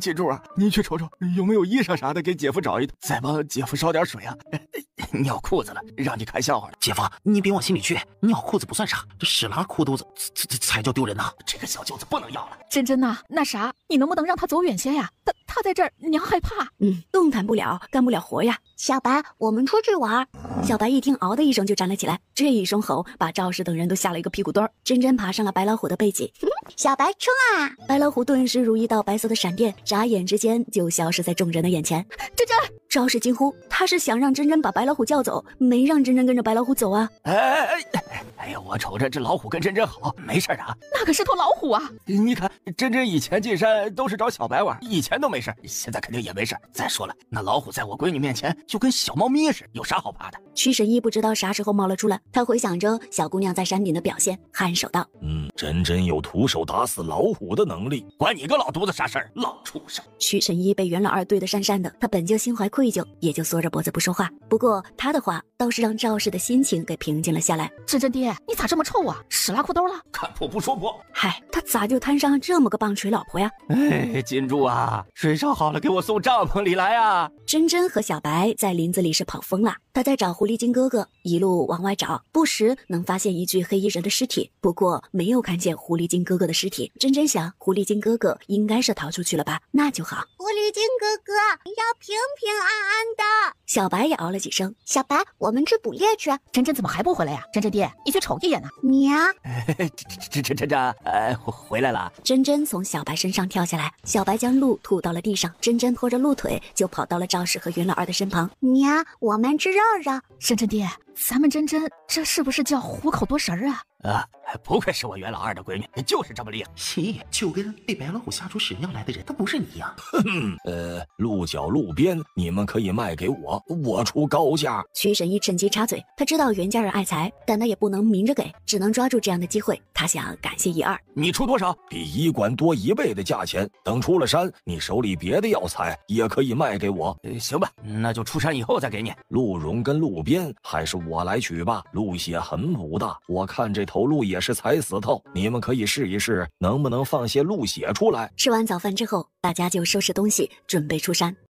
金柱啊，你去瞅瞅有没有衣裳啥的，给姐夫找一再帮姐夫烧点水啊！尿裤子了，让你看笑话了。姐夫，你别往心里去，尿裤子不算啥，这屎拉裤兜子这这才叫丢人呢。这个小舅子不能要了。真真呐，那啥，你能不能让他走远些呀？他。他在这儿，娘害怕，嗯，动弹不了，干不了活呀。小白，我们出去玩。小白一听，嗷的一声就站了起来，这一声吼把赵氏等人都吓了一个屁股墩儿。真真爬上了白老虎的背脊，小白冲啊！白老虎顿时如一道白色的闪电，眨眼之间就消失在众人的眼前。真真，赵氏惊呼，他是想让真真把白老虎叫走，没让真真跟着白老虎走啊。哎哎哎！我瞅着这老虎跟真真好，没事的啊。那可是头老虎啊！你看真真以前进山都是找小白玩，以前都没事现在肯定也没事再说了，那老虎在我闺女面前就跟小猫咪似的，有啥好怕的？屈神医不知道啥时候冒了出来，他回想着小姑娘在山顶的表现，颔首道：“嗯，珍珍有徒手打死老虎的能力，管你个老犊子啥事儿？老畜生！”屈神医被袁老二怼得讪讪的，他本就心怀愧疚，也就缩着脖子不说话。不过他的话倒是让赵氏的心情给平静了下来。真真爹，你。咋这么臭啊！屎拉裤兜了！看破不说破。嗨，他。咋就摊上这么个棒槌老婆呀？哎，金柱啊，水烧好了，给我送帐篷里来啊！真真和小白在林子里是跑疯了，他在找狐狸精哥哥，一路往外找，不时能发现一具黑衣人的尸体，不过没有看见狐狸精哥哥的尸体。真真想，狐狸精哥哥应该是逃出去了吧？那就好。狐狸精哥哥要平平安安的。小白也嗷了几声。小白，我们去捕猎去。真真怎么还不回来呀？真真爹，你去瞅一眼呢。娘，真真真真真，哎。回来了，珍珍从小白身上跳下来，小白将鹿吐到了地上，珍珍拖着鹿腿就跑到了赵氏和云老二的身旁。娘，我们吃肉肉。婶婶，爹，咱们珍珍这是不是叫虎口夺食儿啊？啊。不愧是我袁老二的闺女，就是这么厉害。是，就跟被白老虎吓出屎尿来的人，他不是你呀。呃，鹿角、鹿鞭，你们可以卖给我，我出高价。徐神医趁机插嘴，他知道袁家人爱财，但他也不能明着给，只能抓住这样的机会，他想感谢一二。你出多少？比医馆多一倍的价钱。等出了山，你手里别的药材也可以卖给我。行吧，那就出山以后再给你。鹿茸跟鹿鞭还是我来取吧，鹿血很补的，我看这头鹿也是。是踩死透，你们可以试一试，能不能放些鹿血出来。吃完早饭之后，大家就收拾东西，准备出山。